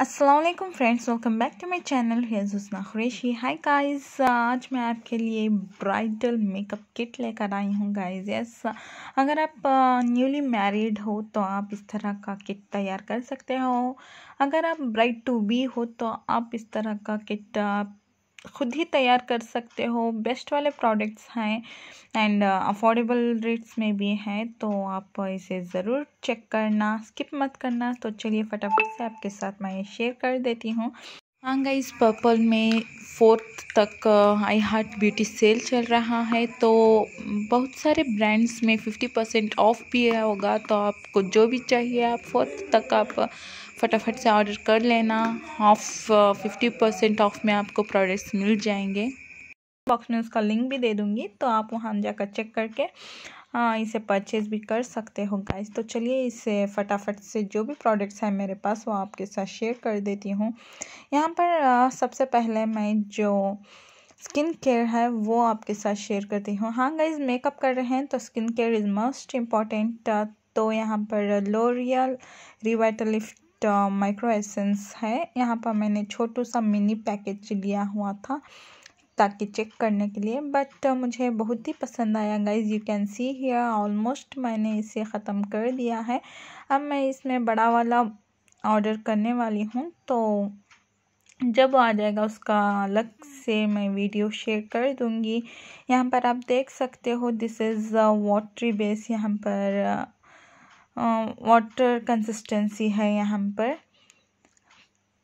Aslam friends welcome back to my channel हेज Husna Qureshi hi guys आज मैं आपके लिए ब्राइडल मेकअप किट लेकर आई हूँ गाइज़ यस अगर आप न्यूली मैरिड हो तो आप इस तरह का किट तैयार कर सकते हो अगर आप ब्राइड टू बी हो तो आप इस तरह का किट आप खुद ही तैयार कर सकते हो बेस्ट वाले प्रोडक्ट्स हैं एंड अफोर्डेबल रेट्स में भी हैं तो आप इसे ज़रूर चेक करना स्किप मत करना तो चलिए फटाफट से आपके साथ मैं शेयर कर देती हूँ हाँ गाइस पर्पल में फोर्थ तक आई हार्ट ब्यूटी सेल चल रहा है तो बहुत सारे ब्रांड्स में फिफ्टी परसेंट ऑफ भी होगा तो आपको जो भी चाहिए आप फोर्थ तक आप फटाफट से ऑर्डर कर लेना ऑफ फिफ्टी परसेंट ऑफ में आपको प्रोडक्ट्स मिल जाएंगे बॉक्स में उसका लिंक भी दे दूँगी तो आप वहाँ जाकर चेक करके हाँ, इसे परचेज़ भी कर सकते हो गाइस तो चलिए इसे फटाफट से जो भी प्रोडक्ट्स हैं मेरे पास वो आपके साथ शेयर कर देती हूँ यहाँ पर सबसे पहले मैं जो स्किन केयर है वो आपके साथ शेयर करती हूँ हाँ गाइज मेकअप कर रहे हैं तो skin care is most important तो यहाँ पर लोरियल रिवाइटलिफ्ट माइक्रो एसेंस है यहाँ पर मैंने छोटू सा मिनी पैकेज लिया हुआ था ताकि चेक करने के लिए बट uh, मुझे बहुत ही पसंद आया guys you can see here almost मैंने इसे ख़त्म कर दिया है अब मैं इसमें बड़ा वाला ऑर्डर करने वाली हूँ तो जब आ जाएगा उसका अलग से मैं वीडियो शेयर कर दूँगी यहाँ पर आप देख सकते हो दिस इज़ वाटरी बेस यहाँ पर वाटर uh, कंसिस्टेंसी uh, है यहाँ पर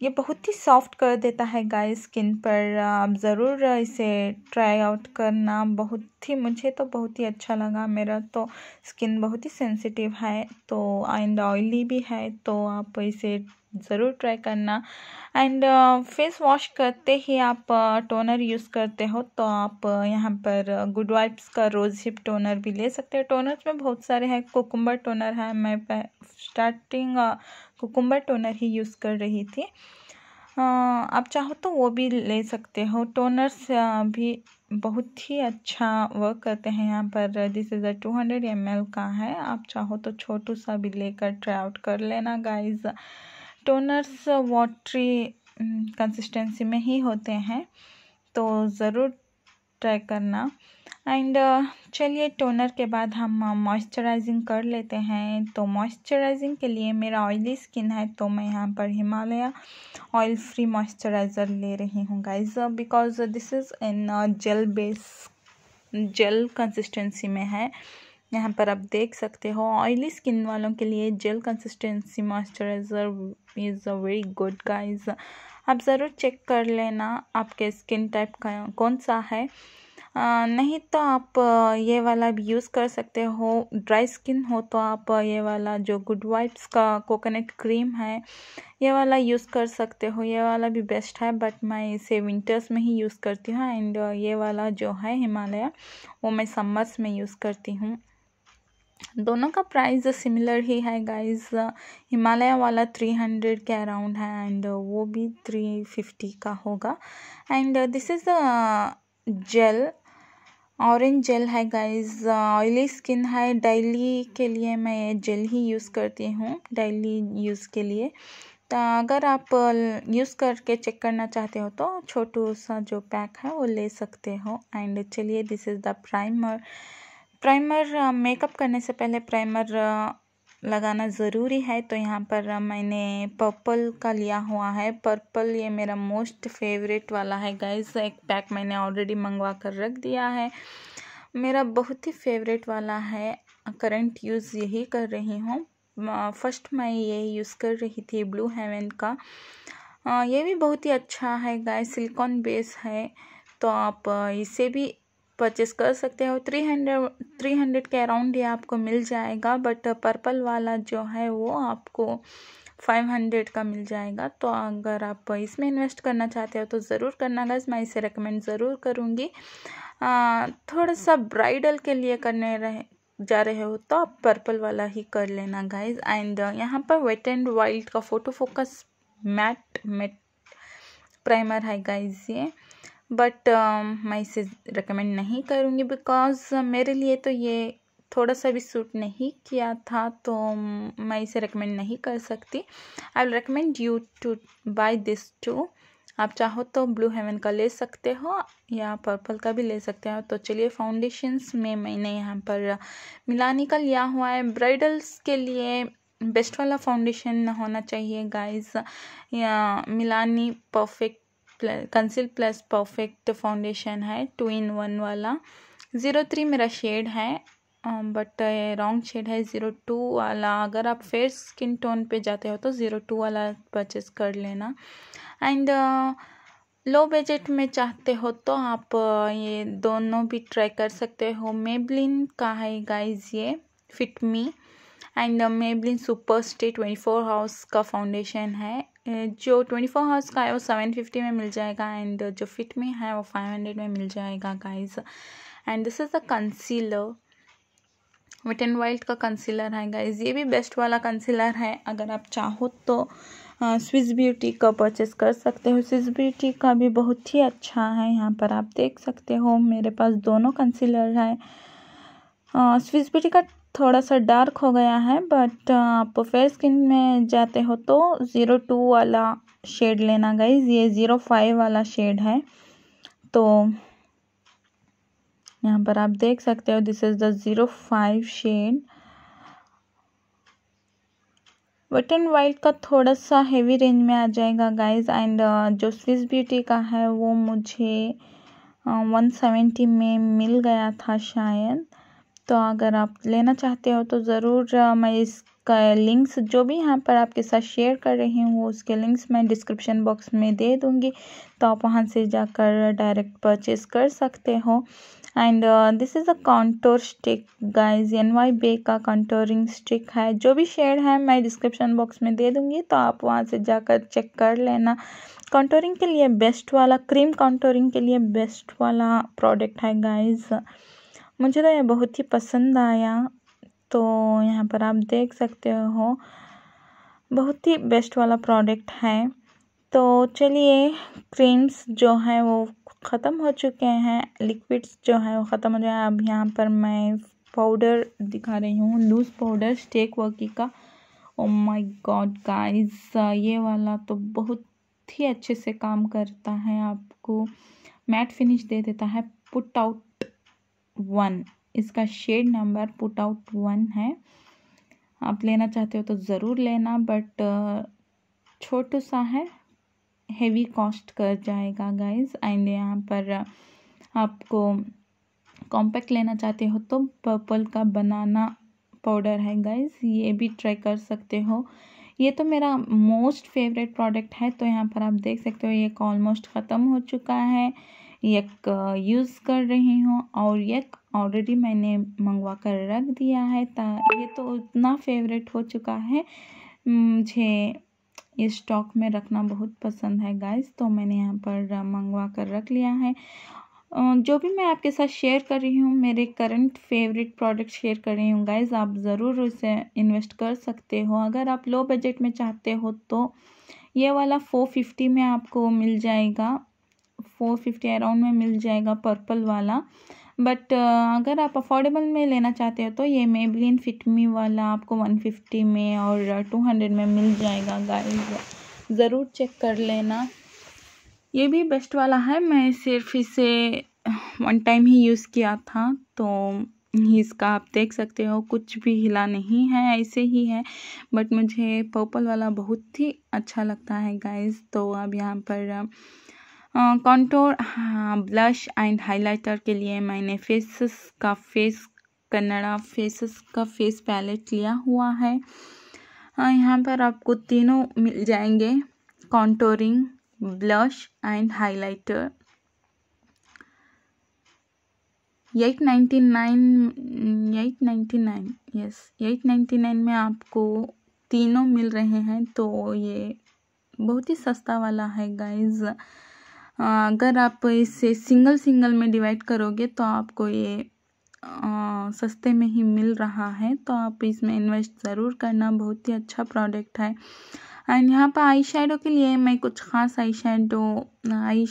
ये बहुत ही सॉफ्ट कर देता है गाय स्किन पर आप ज़रूर इसे ट्राई आउट करना बहुत ही मुझे तो बहुत ही अच्छा लगा मेरा तो स्किन बहुत ही सेंसिटिव है तो एंड ऑयली भी है तो आप इसे ज़रूर ट्राई करना एंड फेस वॉश करते ही आप टोनर uh, यूज़ करते हो तो आप uh, यहाँ पर गुड uh, वाइप्स का रोज़ हिप टोनर भी ले सकते हो टोनर्स में बहुत सारे हैं कोकुम्बर टोनर है मैं स्टार्टिंग कोकुम्बर टोनर ही यूज़ कर रही थी आप चाहो तो वो भी ले सकते हो टोनर्स भी बहुत ही अच्छा वर्क करते हैं यहाँ पर this is a two hundred M का है आप चाहो तो छोटू सा भी लेकर ट्राई आउट कर लेना गाइज टोनर्स वाटरी कंसिस्टेंसी में ही होते हैं तो ज़रूर ट्राई करना एंड uh, चलिए टोनर के बाद हम मॉइस्चराइजिंग uh, कर लेते हैं तो मॉइस्चराइजिंग के लिए मेरा ऑयली स्किन है तो मैं यहाँ पर हिमालय ऑयल फ्री मॉइस्चराइज़र ले रही हूँ guys because this is in gel base gel consistency में है यहाँ पर आप देख सकते हो ऑयली स्किन वालों के लिए gel consistency moisturiser is a very good guys आप ज़रूर चेक कर लेना आपके स्किन टाइप का कौन सा है आ, नहीं तो आप ये वाला भी यूज़ कर सकते हो ड्राई स्किन हो तो आप ये वाला जो गुड वाइप्स का कोकोनट क्रीम है ये वाला यूज़ कर सकते हो ये वाला भी बेस्ट है बट मैं इसे विंटर्स में ही यूज़ करती हूँ एंड ये वाला जो है हिमालय वो मैं समर्स में यूज़ करती हूँ दोनों का प्राइस सिमिलर ही है गाइस हिमालय वाला थ्री हंड्रेड के अराउंड है एंड वो भी थ्री फिफ्टी का होगा and this is gel orange gel है गाइस ऑयली स्किन है डेली के लिए मैं ये जेल ही यूज़ करती हूँ डेली यूज़ के लिए तो अगर आप यूज़ uh, करके चेक करना चाहते हो तो छोटू सा जो पैक है वो ले सकते हो एंड चलिए this is the primer primer makeup uh, करने से पहले प्राइमर uh, लगाना ज़रूरी है तो यहाँ पर uh, मैंने पर्पल का लिया हुआ है पर्पल ये मेरा मोस्ट फेवरेट वाला है गाइस एक पैक मैंने ऑलरेडी मंगवा कर रख दिया है मेरा बहुत ही फेवरेट वाला है करंट यूज़ यही कर रही हूँ फर्स्ट मैं ये यूज़ कर रही थी ब्लू हेवन का ये भी बहुत ही अच्छा है गाय सिलिकॉन बेस है तो आप इसे भी परचेस कर सकते हो थ्री हंड्रेड थ्री हंड्रेड के अराउंड ये आपको मिल जाएगा बट पर्पल वाला जो है वो आपको फाइव हंड्रेड का मिल जाएगा तो अगर आप इसमें इन्वेस्ट करना चाहते हो तो ज़रूर करना गज मैं इसे रिकमेंड ज़रूर करूँगी थोड़ा सा ब्राइडल के लिए करने रहे जा रहे हो तो आप पर्पल वाला ही कर लेना गाइज एंड यहाँ पर वेट एंड वाइल्ड का photo focus matte matte primer है गाइज ये बट um, मैं इसे रिकमेंड नहीं करूँगी बिकॉज़ uh, मेरे लिए तो ये थोड़ा सा भी सूट नहीं किया था तो मैं इसे रिकमेंड नहीं कर सकती I will recommend you to buy this too आप चाहो तो ब्लू हेवन का ले सकते हो या पर्पल का भी ले सकते हो तो चलिए फाउंडेशंस में मैंने यहाँ पर मिलानी uh, का लिया हुआ है ब्राइडल्स के लिए बेस्ट वाला फाउंडेशन होना चाहिए गाइस या Milani perfect conceal plus perfect foundation है टू इन वन वाला ज़ीरो थ्री मेरा शेड है बट रॉन्ग शेड है ज़ीरो टू वाला अगर आप फेयर स्किन टोन पे जाते हो तो ज़ीरो टू वाला परचेज कर लेना एंड लो बजट में चाहते हो तो आप uh, ये दोनों भी ट्राई कर सकते हो मेबलिन का है गाइज ये fit me and the Maybelline super stay twenty four hours का फाउंडेशन है जो ट्वेंटी फोर हाउस का है वो सेवन फिफ्टी में मिल जाएगा एंड जो फिट में है वो फाइव हंड्रेड में मिल जाएगा guys and this is the concealer wet and wild का कंसीलर है गाइज ये भी बेस्ट वाला कंसीलर है अगर आप चाहो तो स्विस ब्यूटी का परचेज़ कर सकते हो स्विस ब्यूटी का भी बहुत ही अच्छा है यहाँ पर आप देख सकते हो मेरे पास दोनों कंसीलर है स्विस ब्यूटी का थोड़ा सा डार्क हो गया है बट आप फेयर स्किन में जाते हो तो ज़ीरो टू वाला शेड लेना गाइज ये ज़ीरो फाइव वाला शेड है तो यहाँ पर आप देख सकते हो this is the zero five shade wet and wild का थोड़ा सा हेवी रेंज में आ जाएगा गाइज एंड जो स्विस ब्यूटी का है वो मुझे वन uh, सेवेंटी में मिल गया था शायद तो अगर आप लेना चाहते हो तो ज़रूर मैं इसका लिंक्स जो भी यहाँ पर आपके साथ शेयर कर रही हूँ उसके लिंक्स मैं डिस्क्रिप्शन बॉक्स में दे दूँगी तो आप वहाँ से जाकर डायरेक्ट परचेज़ कर सकते हो and this is a contour stick guys N Y Bae का कॉन्टोरिंग स्टिक है जो भी शेड है मैं डिस्क्रिप्शन बॉक्स में दे दूँगी तो आप वहाँ से जाकर चेक कर लेना कॉन्टोरिंग के लिए बेस्ट वाला क्रीम कॉन्टोरिंग के लिए बेस्ट वाला प्रोडक्ट है गाइज़ मुझे तो ये बहुत ही पसंद आया तो यहाँ पर आप देख सकते हो बहुत ही बेस्ट वाला प्रोडक्ट है तो चलिए क्रीम्स जो हैं वो ख़त्म हो चुके हैं लिक्विड्स जो है वो ख़त्म हो जाए अब यहाँ पर मैं पाउडर दिखा रही हूँ लूज़ पाउडर स्टेक वर्की का ओ माय गॉड गाइस ये वाला तो बहुत ही अच्छे से काम करता है आपको मैट फिनिश दे देता है पुट आउट वन इसका shade number put out one है आप लेना चाहते हो तो ज़रूर लेना बट uh, छोटू सा है हेवी कॉस्ट कर जाएगा गाइस एंड यहाँ पर uh, आपको कॉम्पैक्ट लेना चाहते हो तो पर्पल का बनाना पाउडर है गाइस ये भी ट्राई कर सकते हो ये तो मेरा मोस्ट फेवरेट प्रोडक्ट है तो यहाँ पर आप देख सकते हो ये ऑलमोस्ट ख़त्म हो चुका है यक यूज़ कर रही हूँ और यक ऑलरेडी मैंने मंगवा कर रख दिया है ता ये तो उतना फेवरेट हो चुका है मुझे इस स्टॉक में रखना बहुत पसंद है गाइस तो मैंने यहाँ पर मंगवा कर रख लिया है जो भी मैं आपके साथ शेयर कर रही हूँ मेरे करंट फेवरेट प्रोडक्ट शेयर कर रही हूँ गाइज आप ज़रूर उसे इन्वेस्ट कर सकते हो अगर आप लो बजट में चाहते हो तो ये वाला फ़ोर फिफ्टी में आपको मिल जाएगा फोर फिफ्टी अराउंड में मिल जाएगा पर्पल वाला बट अगर आप अफोर्डेबल में लेना चाहते हो तो ये मेबलिन फिटमी वाला आपको वन फिफ्टी में और टू हंड्रेड में मिल जाएगा गाइस ज़रूर चेक कर लेना ये भी बेस्ट वाला है मैं सिर्फ इसे वन टाइम ही यूज़ किया था तो इसका आप देख सकते हो कुछ भी हिला नहीं है ऐसे ही है बट मुझे पर्पल वाला बहुत ही अच्छा लगता है गाइस तो अब यहाँ पर कॉन्टोर ब्लश एंड हाइलाइटर के लिए मैंने फेसेस का फेस कन्नड़ा फेसेस का फेस पैलेट लिया हुआ है यहाँ पर आपको तीनों मिल जाएंगे contouring blush and highlighter eight ninety nine eight ninety nine yes eight ninety nine में आपको तीनों मिल रहे हैं तो ये बहुत ही सस्ता वाला है गाइज़ अगर आप इसे सिंगल सिंगल में डिवाइड करोगे तो आपको ये आ, सस्ते में ही मिल रहा है तो आप इसमें इन्वेस्ट ज़रूर करना बहुत ही अच्छा प्रोडक्ट है एंड यहाँ पर आई शेडो के लिए मैं कुछ ख़ास आई शेडो आई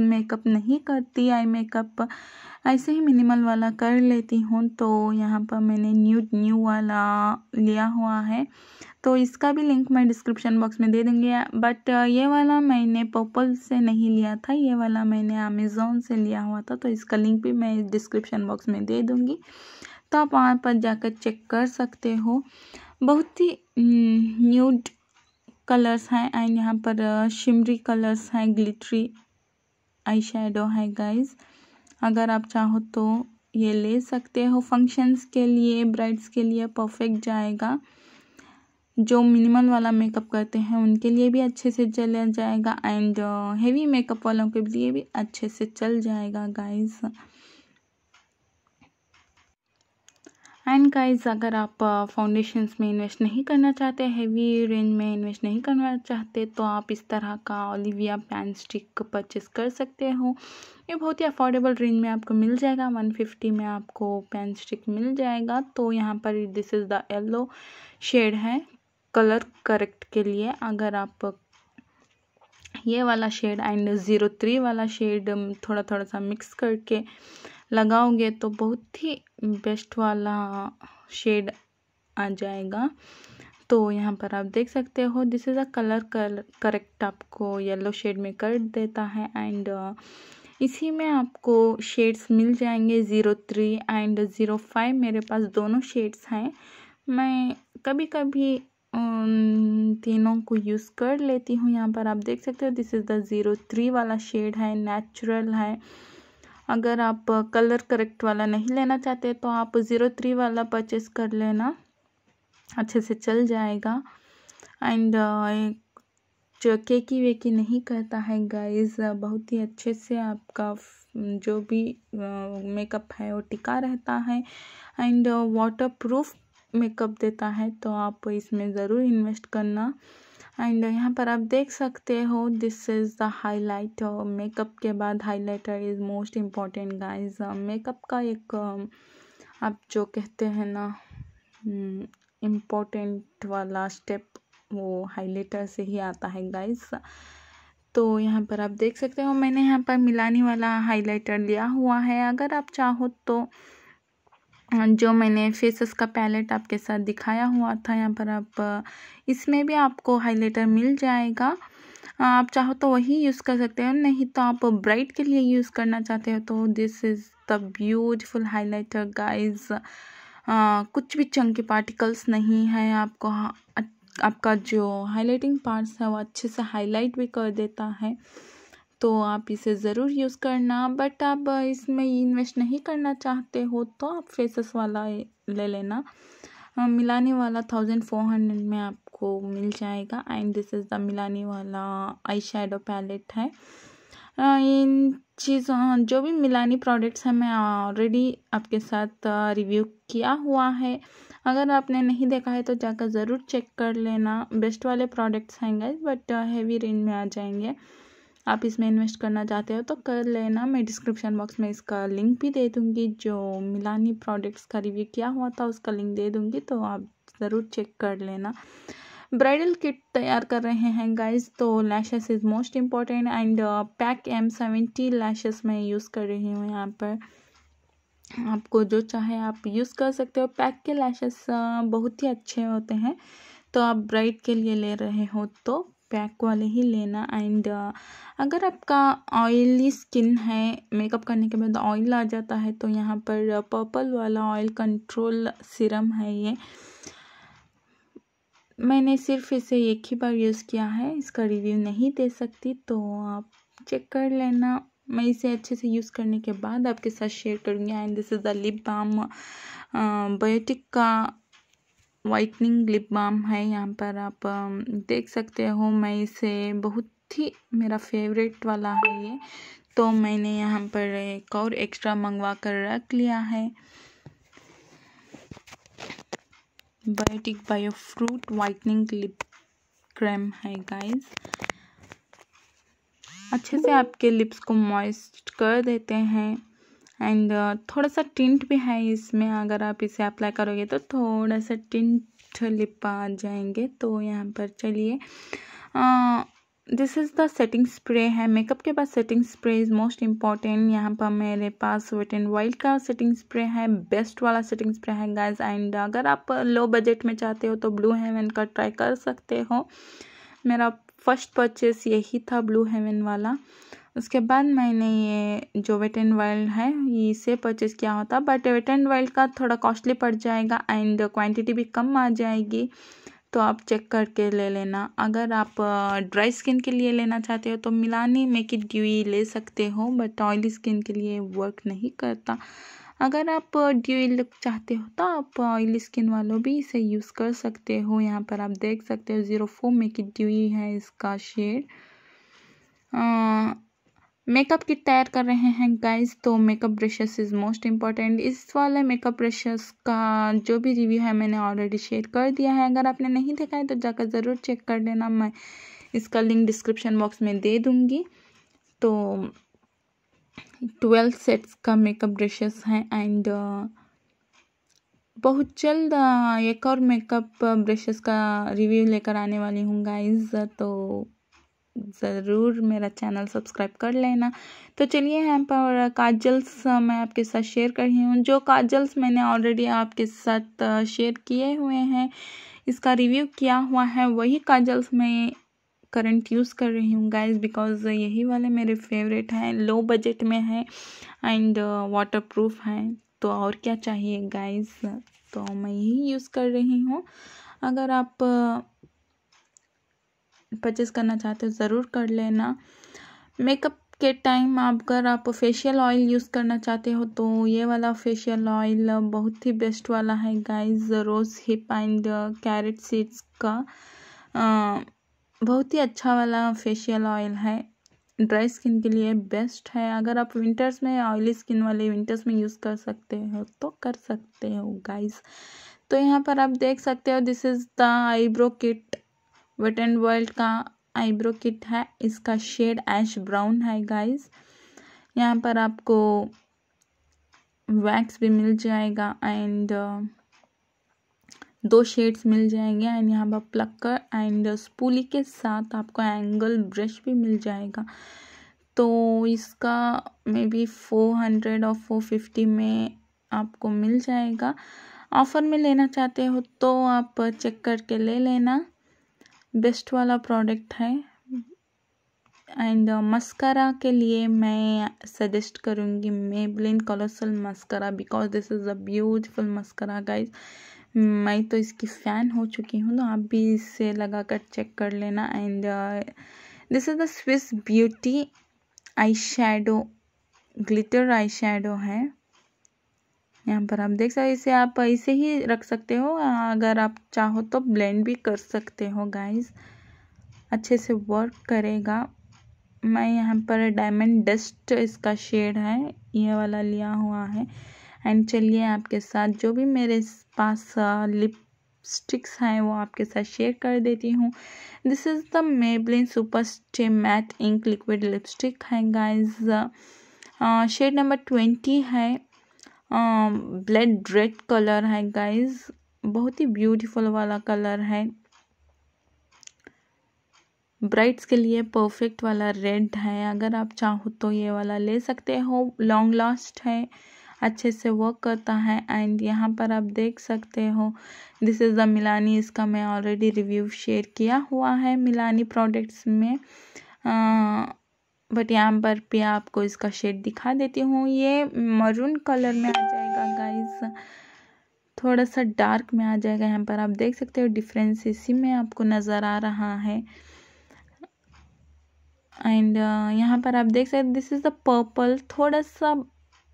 मेकअप नहीं करती आई मेकअप ऐसे ही मिनिमल वाला कर लेती हूँ तो यहाँ पर मैंने न्यू न्यू वाला लिया हुआ है तो इसका भी लिंक मैं डिस्क्रिप्शन बॉक्स में दे दूँगी बट uh, ये वाला मैंने पर्पल से नहीं लिया था ये वाला मैंने अमेज़ोन से लिया हुआ था तो इसका लिंक भी मैं डिस्क्रिप्शन बॉक्स में दे दूँगी तो आप वहाँ पर जाकर चेक कर सकते हो बहुत ही न्यूड हम्म, कलर्स हैं एंड यहाँ पर शिमरी uh, कलर्स हैं ग्लिटरी आई शेडो है गाइज अगर आप चाहो तो ये ले सकते हो फंक्शंस के लिए ब्राइड्स के लिए परफेक्ट जाएगा जो मिनिमल वाला मेकअप करते हैं उनके लिए भी अच्छे से चला जाएगा एंड हेवी मेकअप वालों के लिए भी अच्छे से चल जाएगा गाइस एंड गाइस अगर आप फाउंडेशंस uh, में इन्वेस्ट नहीं करना चाहते हैवी रेंज में इन्वेस्ट नहीं करना चाहते तो आप इस तरह का ओलिविया पैन स्टिक परचेस कर सकते हो ये बहुत ही अफोर्डेबल रेंज में आपको मिल जाएगा वन फिफ्टी में आपको पैन स्टिक मिल जाएगा तो यहाँ पर this is the yellow shade है कलर करेक्ट के लिए अगर आप ये वाला शेड एंड ज़ीरो थ्री वाला शेड थोड़ा थोड़ा सा मिक्स करके लगाओगे तो बहुत ही बेस्ट वाला शेड आ जाएगा तो यहाँ पर आप देख सकते हो this is a colour correct आपको येलो शेड में कर देता है एंड uh, इसी में आपको शेड्स मिल जाएंगे zero three and zero five मेरे पास दोनों शेड्स हैं मैं कभी कभी तीनों को यूज़ कर लेती हूँ यहाँ पर आप देख सकते हो this is the zero three वाला शेड है नेचुरल है अगर आप कलर करेक्ट वाला नहीं लेना चाहते तो आप ज़ीरो थ्री वाला परचेस कर लेना अच्छे से चल जाएगा एंड जो केकी वेकी नहीं करता है गाइस बहुत ही अच्छे से आपका जो भी मेकअप है वो टिका रहता है एंड वाटर प्रूफ मेकअप देता है तो आप इसमें ज़रूर इन्वेस्ट करना एंड यहाँ पर आप देख सकते हो this is the highlight makeup के बाद highlighter is most important guys makeup का एक um, आप जो कहते हैं ना इम्पोर्टेंट hmm, वाला स्टेप वो हाईलाइटर से ही आता है गाइज तो यहाँ पर आप देख सकते हो मैंने यहाँ पर मिलाने वाला हाइलाइटर लिया हुआ है अगर आप चाहो तो जो मैंने फेसेस का पैलेट आपके साथ दिखाया हुआ था यहाँ पर आप इसमें भी आपको हाइलाइटर मिल जाएगा आप चाहो तो वही यूज़ कर सकते हो नहीं तो आप ब्राइट के लिए यूज़ करना चाहते हो तो this is the beautiful highlighter guys कुछ भी चंकी पार्टिकल्स नहीं है आपको आपका जो हाइलाइटिंग पार्ट्स है वो अच्छे से हाईलाइट भी कर देता है तो आप इसे ज़रूर यूज़ करना बट आप इसमें इन्वेस्ट नहीं करना चाहते हो तो आप फेसेस वाला ले लेना मिलाने वाला थाउजेंड फोर हंड्रेड में आपको मिल जाएगा एंड दिस इज़ द मिलाने वाला आई शेडो पैलेट है इन चीज़ों जो भी मिलानी प्रोडक्ट्स हैं मैं ऑलरेडी आपके साथ रिव्यू किया हुआ है अगर आपने नहीं देखा है तो जाकर ज़रूर चेक कर लेना बेस्ट वाले प्रोडक्ट्स हैं गए बट हैवी रेंज में आ जाएंगे आप इसमें इन्वेस्ट करना चाहते हो तो कर लेना मैं डिस्क्रिप्शन बॉक्स में इसका लिंक भी दे दूँगी जो मिलानी प्रोडक्ट्स का रिव्यू किया हुआ था उसका लिंक दे दूँगी तो आप ज़रूर चेक कर लेना ब्राइडल किट तैयार कर रहे हैं गाइस तो lashes is most important and PAC M seventy lashes मैं यूज़ कर रही हूँ यहाँ पर आपको जो चाहे आप यूज़ कर सकते हो पैक के लैशेस uh, बहुत ही अच्छे होते हैं तो आप ब्राइड के लिए ले रहे हो तो पैक वाले ही लेना एंड अगर आपका ऑयली स्किन है मेकअप करने के बाद ऑयल आ जाता है तो यहाँ पर पर्पल वाला ऑयल कंट्रोल सिरम है ये मैंने सिर्फ इसे एक ही बार यूज़ किया है इसका रिव्यू नहीं दे सकती तो आप चेक कर लेना मैं इसे अच्छे से यूज़ करने के बाद आपके साथ शेयर करूँगी and this is the lip balm Biotique का वाइटनिंग लिप बाम है यहाँ पर आप देख सकते हो मैं इसे बहुत ही मेरा फेवरेट वाला है ये तो मैंने यहाँ पर एक और एक्स्ट्रा मंगवा कर रख लिया है Biotique bio fruit whitening lip cream है गाइस अच्छे से आपके लिप्स को मॉइस्ट कर देते हैं एंड uh, थोड़ा सा टिंट भी है इसमें अगर आप इसे अप्लाई करोगे तो थोड़ा सा टिंट लिप आ जाएंगे तो यहाँ पर चलिए this is the setting spray है मेकअप के बाद setting spray is most important यहाँ पर मेरे पास वेट एंड वाइल्ड का सेटिंग स्प्रे है बेस्ट वाला सेटिंग स्प्रे है गाइस एंड अगर आप लो बजट में चाहते हो तो ब्लू हेवन का ट्राई कर सकते हो मेरा फर्स्ट परचेस यही था ब्लू हेवन वाला उसके बाद मैंने ये जो वेट एंड वाइल्ड है इसे परचेज़ किया होता बट वेट एंड वाइल्ड का थोड़ा कॉस्टली पड़ जाएगा एंड क्वांटिटी भी कम आ जाएगी तो आप चेक करके ले लेना अगर आप ड्राई स्किन के लिए लेना चाहते हो तो मिलानी मेक इट ड्यूई ले सकते हो बट ऑयली स्किन के लिए वर्क नहीं करता अगर आप ड्यूई लुक चाहते हो तो आप ऑयली स्किन वालों भी इसे यूज़ कर सकते हो यहाँ पर आप देख सकते हो zero four make it dewy है इसका शेड मेकअप किट तैयार कर रहे हैं गाइस तो makeup brushes is most important इस वाले मेकअप ब्रशेस का जो भी रिव्यू है मैंने ऑलरेडी शेयर कर दिया है अगर आपने नहीं देखा है तो जाकर ज़रूर चेक कर लेना मैं इसका लिंक डिस्क्रिप्शन बॉक्स में दे दूँगी तो ट्वेल्व सेट्स का मेकअप ब्रशेस हैं एंड बहुत जल्द एक और मेकअप ब्रशेस का रिव्यू लेकर आने वाली हूँ गाइज तो ज़रूर मेरा चैनल सब्सक्राइब कर लेना तो चलिए यहाँ पर काजल्स मैं आपके साथ शेयर कर रही हूँ जो काजल्स मैंने ऑलरेडी आपके साथ शेयर किए हुए हैं इसका रिव्यू किया हुआ है वही काजल्स मैं करंट यूज़ कर रही हूँ गाइस बिकॉज यही वाले मेरे फेवरेट हैं लो बजट में हैं एंड वाटर प्रूफ हैं तो और क्या चाहिए गाइज तो मैं यही यूज़ कर रही हूँ अगर आप परचेज़ करना चाहते हो ज़रूर कर लेना मेकअप के टाइम अगर आप फेशियल ऑयल यूज़ करना चाहते हो तो ये वाला फेशियल ऑयल बहुत ही बेस्ट वाला है guys rose hip and carrot seeds का आ, बहुत ही अच्छा वाला फेशियल ऑयल है ड्राई स्किन के लिए बेस्ट है अगर आप विंटर्स में ऑयली स्किन वाले विंटर्स में यूज़ कर सकते हो तो कर सकते हो गाइस तो यहाँ पर आप देख सकते हो this is the eyebrow kit wet and world का आईब्रो किट है इसका शेड एश ब्राउन है गाइस यहाँ पर आपको वैक्स भी मिल जाएगा एंड uh, दो शेड्स मिल जाएंगे एंड यहाँ पर प्लकर एंड स्पूली के साथ आपको एंगल ब्रश भी मिल जाएगा तो इसका मे बी फोर हंड्रेड और फोर फिफ्टी में आपको मिल जाएगा ऑफ़र में लेना चाहते हो तो आप चेक करके ले लेना बेस्ट वाला प्रोडक्ट है एंड मस्करा के लिए मैं सजेस्ट करूँगी Maybelline colossal mascara because this is a beautiful mascara guys मैं तो इसकी फ़ैन हो चुकी हूँ तो आप भी इसे लगा कर चेक कर लेना and this is the Swiss beauty eye shadow glitter eye shadow है यहाँ पर आप देख सकते इसे आप ऐसे ही रख सकते हो अगर आप चाहो तो ब्लेंड भी कर सकते हो गाइस अच्छे से वर्क करेगा मैं यहाँ पर डायमंड डस्ट इसका शेड है ये वाला लिया हुआ है एंड चलिए आपके साथ जो भी मेरे पास लिपस्टिक्स हैं वो आपके साथ शेयर कर देती हूँ this is the Maybelline super stay matte ink liquid lipstick है गाइज शेड नंबर ट्वेंटी है ब्लैक रेड कलर है गाइस बहुत ही ब्यूटीफुल वाला कलर है ब्राइट्स के लिए परफेक्ट वाला रेड है अगर आप चाहो तो ये वाला ले सकते हो लॉन्ग लास्ट है अच्छे से वर्क करता है एंड यहाँ पर आप देख सकते हो दिस इज़ द मिलानी इसका मैं ऑलरेडी रिव्यू शेयर किया हुआ है मिलानी प्रोडक्ट्स में बट यहाँ पर भी आपको इसका शेड दिखा देती हूँ ये मरून कलर में आ जाएगा गाइस थोड़ा सा डार्क में आ जाएगा यहाँ पर आप देख सकते हो डिफरेंस इसी में आपको नज़र आ रहा है एंड uh, यहाँ पर आप देख सकते दिस इज़ द पर्पल थोड़ा सा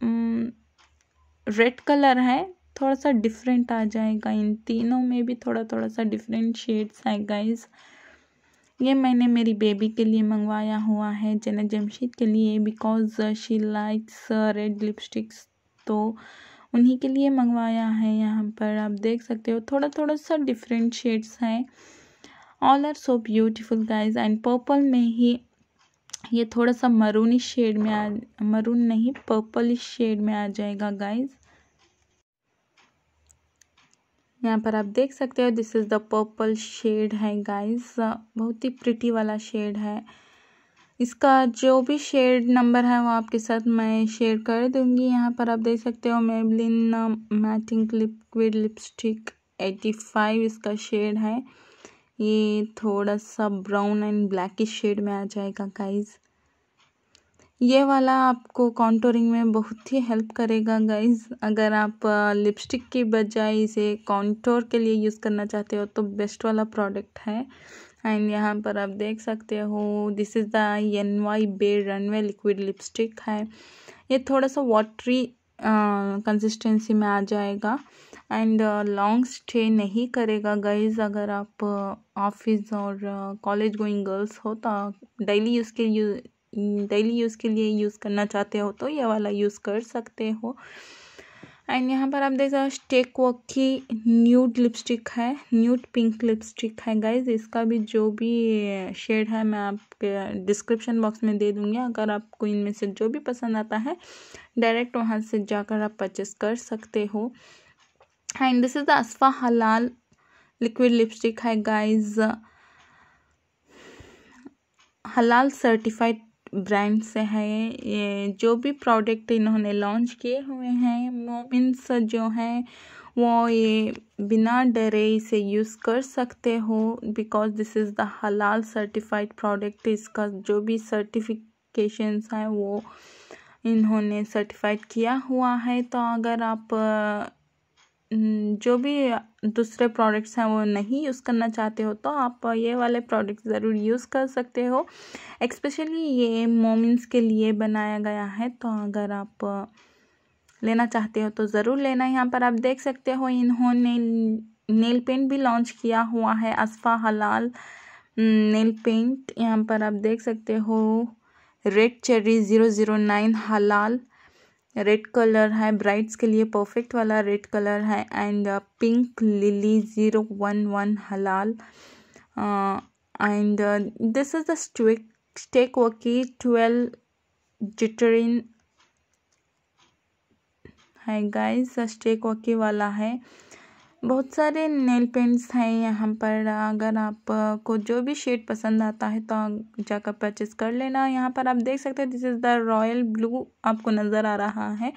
रेड um, कलर है थोड़ा सा डिफरेंट आ जाएगा इन तीनों में भी थोड़ा थोड़ा सा डिफरेंट शेड्स है गाइज़ ये मैंने मेरी बेबी के लिए मंगवाया हुआ है जना जमशेद के लिए because she likes red lipsticks तो उन्हीं के लिए मंगवाया है यहाँ पर आप देख सकते हो थोड़ा थोड़ा सा डिफरेंट शेड्स हैं all are so beautiful guys and purple में ही ये थोड़ा सा मरूनी शेड में आ मरून नहीं पर्पल शेड में आ जाएगा गाइज़ यहाँ पर आप देख सकते हो this is the purple shade है गाइस बहुत ही प्रिटी वाला शेड है इसका जो भी शेड नंबर है वो आपके साथ मैं शेयर कर दूंगी यहाँ पर आप देख सकते हो मेबलिन मैटिंग लिक्विड लिपस्टिक 85 इसका शेड है ये थोड़ा सा ब्राउन एंड ब्लैकिश शेड में आ जाएगा गाइस ये वाला आपको कॉन्टोरिंग में बहुत ही हेल्प करेगा गाइज अगर आप लिपस्टिक की बजाय इसे कॉन्टोर के लिए यूज़ करना चाहते हो तो बेस्ट वाला प्रोडक्ट है एंड यहाँ पर आप देख सकते हो this is the N Y Bae runway liquid lipstick है ये थोड़ा सा वाटरी कंसिस्टेंसी में आ जाएगा एंड लॉन्ग स्टे नहीं करेगा गाइज अगर आप ऑफिस और कॉलेज गोइंग गर्ल्स हो तो डेली यूज़ के डेली हम्म, यूज़ के लिए यूज़ करना चाहते हो तो ये वाला यूज़ कर सकते हो एंड यहाँ पर आप देख सकते हो स्टेक वॉक की न्यूड लिपस्टिक है न्यूड पिंक लिपस्टिक है गाइज इसका भी जो भी शेड है मैं आपके डिस्क्रिप्शन बॉक्स में दे दूँगी अगर आपको इनमें से जो भी पसंद आता है डायरेक्ट वहाँ से जाकर आप परचेस कर सकते हो and this is the Asfa halal liquid lipstick है गाइज हलाल सर्टिफाइड ब्रांड से है जो भी प्रोडक्ट इन्होंने लॉन्च किए हुए हैं मोमिन्स जो हैं वो ये बिना डरे इसे यूज़ कर सकते हो because this is the halal certified product इसका जो भी सर्टिफिकेशंस हैं वो इन्होंने सर्टिफाइड किया हुआ है तो अगर आप हम्म, जो भी दूसरे प्रोडक्ट्स हैं वो नहीं यूज़ करना चाहते हो तो आप ये वाले प्रोडक्ट ज़रूर यूज़ कर सकते हो एक्स्पेशली ये मोमिन्स के लिए बनाया गया है तो अगर आप लेना चाहते हो तो ज़रूर लेना यहाँ पर आप देख सकते हो इन्होंने नेल पेंट भी लॉन्च किया हुआ है असफा हलाल नेल पेंट यहाँ पर आप देख सकते हो red cherry zero zero nine halal red colour है ब्राइड्स के लिए परफेक्ट वाला रेड कलर है and pink lily zero one one halal and this is the stay वकी ट्वेल्व जिटरिन है गाइस स्टेक वकी वाला है बहुत सारे नेल पेंट्स हैं यहाँ पर अगर आपको जो भी शेड पसंद आता है तो जाकर परचेस कर लेना यहाँ पर आप देख सकते हैं this is the royal blue आपको नज़र आ रहा है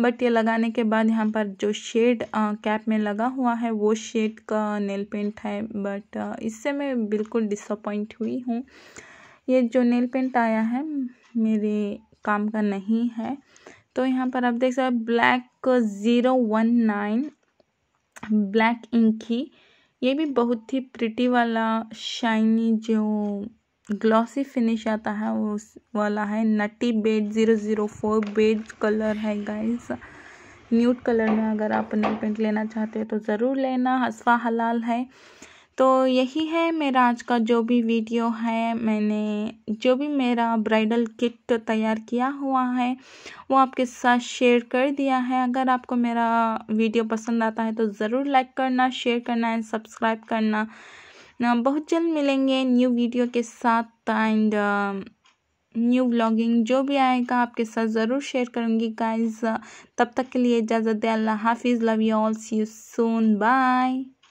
बट ये लगाने के बाद यहाँ पर जो शेड कैप में लगा हुआ है वो शेड का नेल पेंट है बट इससे मैं बिल्कुल डिसअपॉइंट हुई हूँ ये जो नेल पेंट आया है मेरे काम का नहीं है तो यहाँ पर आप देख सकते black zero one nine black ink की ये भी बहुत ही प्रिटी वाला शाइनी जो ग्लॉसी फिनिश आता है वो उस वाला है nutty bed zero zero four bed colour है गाइस न्यूट कलर में अगर आप अपना पेंट लेना चाहते हैं तो ज़रूर लेना हसवा हलाल है तो यही है मेरा आज का जो भी वीडियो है मैंने जो भी मेरा ब्राइडल किट तैयार किया हुआ है वो आपके साथ शेयर कर दिया है अगर आपको मेरा वीडियो पसंद आता है तो ज़रूर लाइक करना शेयर करना एंड सब्सक्राइब करना बहुत जल्द मिलेंगे न्यू वीडियो के साथ एंड न्यू ब्लॉगिंग जो भी आएगा आपके साथ ज़रूर शेयर करूँगी गाइज तब तक के लिए इजाज़त दे अल्लाह हाफिज़ love you all see you soon bye